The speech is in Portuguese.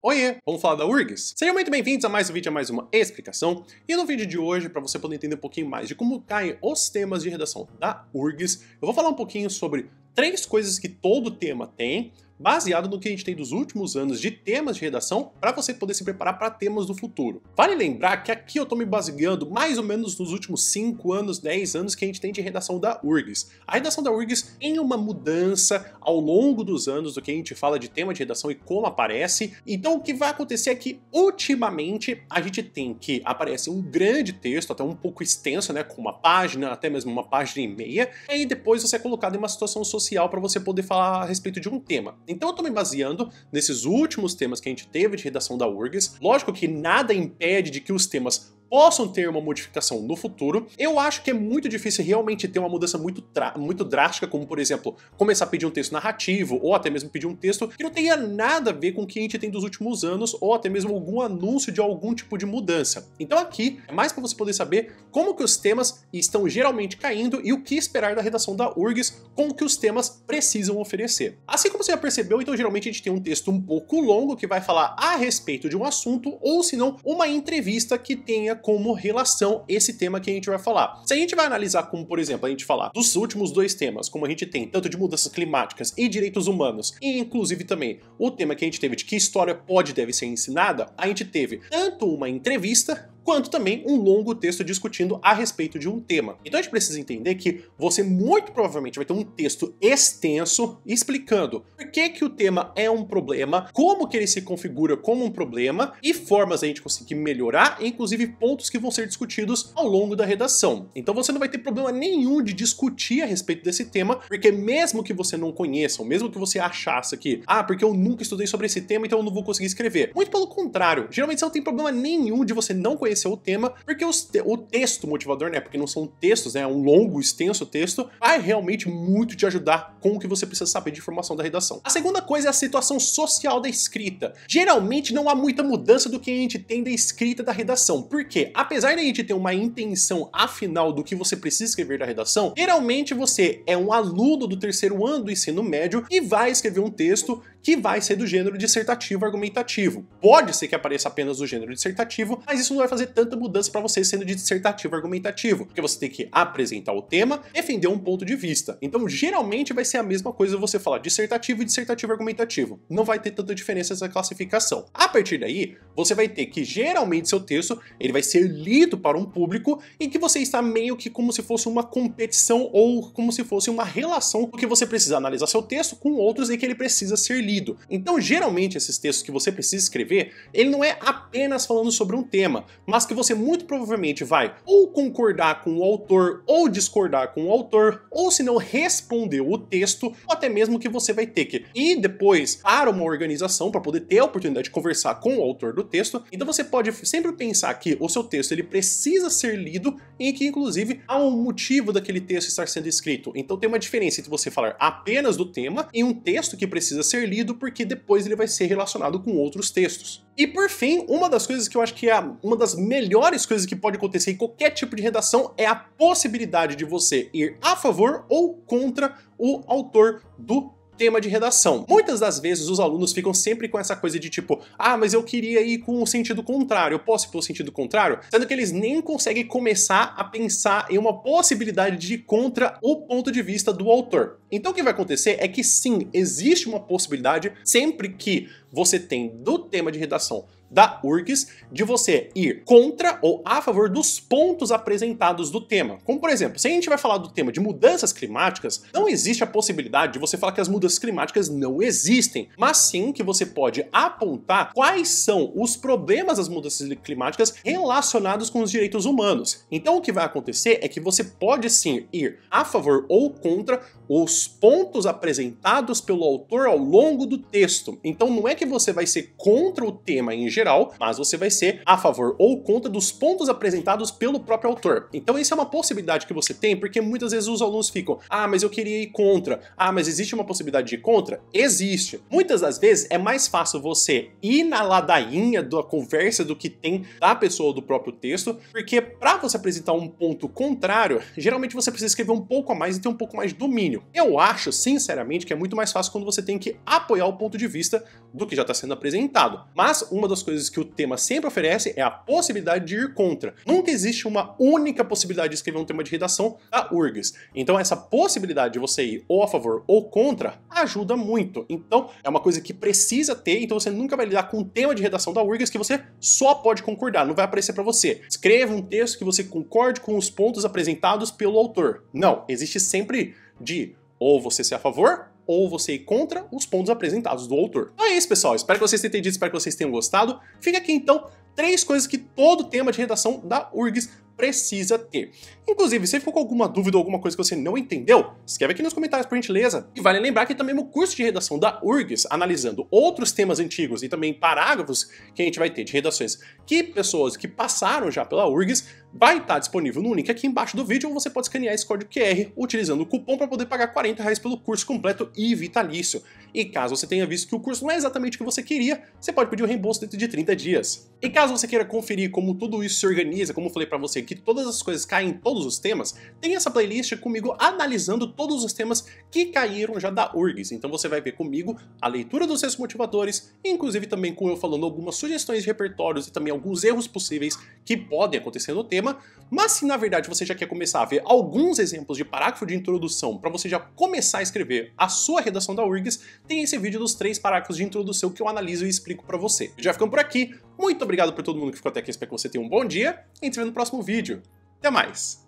Oiê, vamos falar da URGS? Sejam muito bem-vindos a mais um vídeo, a mais uma explicação. E no vídeo de hoje, para você poder entender um pouquinho mais de como caem os temas de redação da URGS, eu vou falar um pouquinho sobre três coisas que todo tema tem, baseado no que a gente tem dos últimos anos de temas de redação, para você poder se preparar para temas do futuro. Vale lembrar que aqui eu estou me baseando mais ou menos nos últimos 5 anos, 10 anos que a gente tem de redação da URGS. A redação da URGS tem uma mudança ao longo dos anos do que a gente fala de tema de redação e como aparece. Então o que vai acontecer é que ultimamente a gente tem que aparece um grande texto, até um pouco extenso, né, com uma página, até mesmo uma página e meia, e aí depois você é colocado em uma situação social social para você poder falar a respeito de um tema. Então eu estou me baseando nesses últimos temas que a gente teve de redação da URGS. Lógico que nada impede de que os temas possam ter uma modificação no futuro. Eu acho que é muito difícil realmente ter uma mudança muito, muito drástica, como por exemplo, começar a pedir um texto narrativo, ou até mesmo pedir um texto que não tenha nada a ver com o que a gente tem dos últimos anos, ou até mesmo algum anúncio de algum tipo de mudança. Então aqui é mais para você poder saber como que os temas estão geralmente caindo e o que esperar da redação da URGS com o que os temas precisam oferecer. Assim como você já percebeu, então geralmente a gente tem um texto um pouco longo que vai falar a respeito de um assunto, ou se não, uma entrevista que tenha como relação esse tema que a gente vai falar. Se a gente vai analisar como, por exemplo, a gente falar dos últimos dois temas, como a gente tem tanto de mudanças climáticas e direitos humanos, e inclusive também o tema que a gente teve de que história pode e deve ser ensinada, a gente teve tanto uma entrevista quanto também um longo texto discutindo a respeito de um tema. Então a gente precisa entender que você muito provavelmente vai ter um texto extenso explicando por que, que o tema é um problema, como que ele se configura como um problema e formas a gente conseguir melhorar, inclusive pontos que vão ser discutidos ao longo da redação. Então você não vai ter problema nenhum de discutir a respeito desse tema, porque mesmo que você não conheça, ou mesmo que você achasse que, ah, porque eu nunca estudei sobre esse tema, então eu não vou conseguir escrever. Muito pelo contrário, geralmente você não tem problema nenhum de você não conhecer é o tema, porque te o texto motivador, né? Porque não são textos, né? É um longo, extenso texto, vai realmente muito te ajudar com o que você precisa saber de informação da redação. A segunda coisa é a situação social da escrita. Geralmente não há muita mudança do que a gente tem da escrita da redação, porque apesar da gente ter uma intenção afinal do que você precisa escrever da redação, geralmente você é um aluno do terceiro ano do ensino médio e vai escrever um texto que vai ser do gênero dissertativo argumentativo. Pode ser que apareça apenas o gênero dissertativo, mas isso não vai fazer tanta mudança para você sendo de dissertativo argumentativo, porque você tem que apresentar o tema, defender um ponto de vista. Então, geralmente vai ser a mesma coisa você falar dissertativo e dissertativo argumentativo. Não vai ter tanta diferença essa classificação. A partir daí, você vai ter que geralmente seu texto, ele vai ser lido para um público em que você está meio que como se fosse uma competição ou como se fosse uma relação porque você precisa analisar seu texto com outros e que ele precisa ser lido. Então, geralmente, esses textos que você precisa escrever, ele não é apenas falando sobre um tema, mas que você muito provavelmente vai ou concordar com o autor, ou discordar com o autor, ou se não responder o texto, ou até mesmo que você vai ter que ir depois para uma organização para poder ter a oportunidade de conversar com o autor do texto. Então, você pode sempre pensar que o seu texto ele precisa ser lido e que, inclusive, há um motivo daquele texto estar sendo escrito. Então, tem uma diferença entre você falar apenas do tema e um texto que precisa ser lido porque depois ele vai ser relacionado com outros textos. E por fim, uma das coisas que eu acho que é uma das melhores coisas que pode acontecer em qualquer tipo de redação é a possibilidade de você ir a favor ou contra o autor do tema de redação. Muitas das vezes os alunos ficam sempre com essa coisa de tipo, ah, mas eu queria ir com o sentido contrário, eu posso ir pelo sentido contrário? Sendo que eles nem conseguem começar a pensar em uma possibilidade de ir contra o ponto de vista do autor. Então o que vai acontecer é que sim, existe uma possibilidade sempre que você tem do tema de redação da URGS de você ir contra ou a favor dos pontos apresentados do tema. Como, por exemplo, se a gente vai falar do tema de mudanças climáticas, não existe a possibilidade de você falar que as mudanças climáticas não existem, mas sim que você pode apontar quais são os problemas das mudanças climáticas relacionados com os direitos humanos. Então, o que vai acontecer é que você pode sim ir a favor ou contra os pontos apresentados pelo autor ao longo do texto. Então não é que você vai ser contra o tema em geral, mas você vai ser a favor ou contra dos pontos apresentados pelo próprio autor. Então essa é uma possibilidade que você tem, porque muitas vezes os alunos ficam: "Ah, mas eu queria ir contra. Ah, mas existe uma possibilidade de ir contra?" Existe. Muitas das vezes é mais fácil você ir na ladainha da conversa do que tem da pessoa ou do próprio texto, porque para você apresentar um ponto contrário, geralmente você precisa escrever um pouco a mais e ter um pouco mais de domínio. Eu acho, sinceramente, que é muito mais fácil quando você tem que apoiar o ponto de vista do que já está sendo apresentado. Mas uma das coisas que o tema sempre oferece é a possibilidade de ir contra. Nunca existe uma única possibilidade de escrever um tema de redação da URGS. Então, essa possibilidade de você ir ou a favor ou contra ajuda muito. Então, é uma coisa que precisa ter, então você nunca vai lidar com um tema de redação da URGS que você só pode concordar, não vai aparecer para você. Escreva um texto que você concorde com os pontos apresentados pelo autor. Não, existe sempre de ou você ser a favor ou você ir contra os pontos apresentados do autor. Então é isso, pessoal. Espero que vocês tenham entendido, espero que vocês tenham gostado. Fica aqui, então, três coisas que todo tema de redação da URGS precisa ter. Inclusive, se ficou com alguma dúvida ou alguma coisa que você não entendeu, escreve aqui nos comentários por gentileza. E vale lembrar que também no curso de redação da URGS, analisando outros temas antigos e também parágrafos que a gente vai ter de redações que pessoas que passaram já pela URGS vai estar tá disponível no link aqui embaixo do vídeo, ou você pode escanear esse código QR utilizando o cupom para poder pagar 40 reais pelo curso completo e vitalício. E caso você tenha visto que o curso não é exatamente o que você queria, você pode pedir o um reembolso dentro de 30 dias. E caso você queira conferir como tudo isso se organiza, como eu falei para você que todas as coisas caem em todos os temas, tem essa playlist comigo analisando todos os temas que caíram já da URGS. Então você vai ver comigo a leitura dos seus motivadores, inclusive também com eu falando algumas sugestões de repertórios e também alguns erros possíveis que podem acontecer no tema mas se na verdade você já quer começar a ver alguns exemplos de parágrafo de introdução para você já começar a escrever a sua redação da URGS, tem esse vídeo dos três parágrafos de introdução que eu analiso e explico para você. Já ficando por aqui, muito obrigado por todo mundo que ficou até aqui, espero que você tenha um bom dia e se vê no próximo vídeo. Até mais!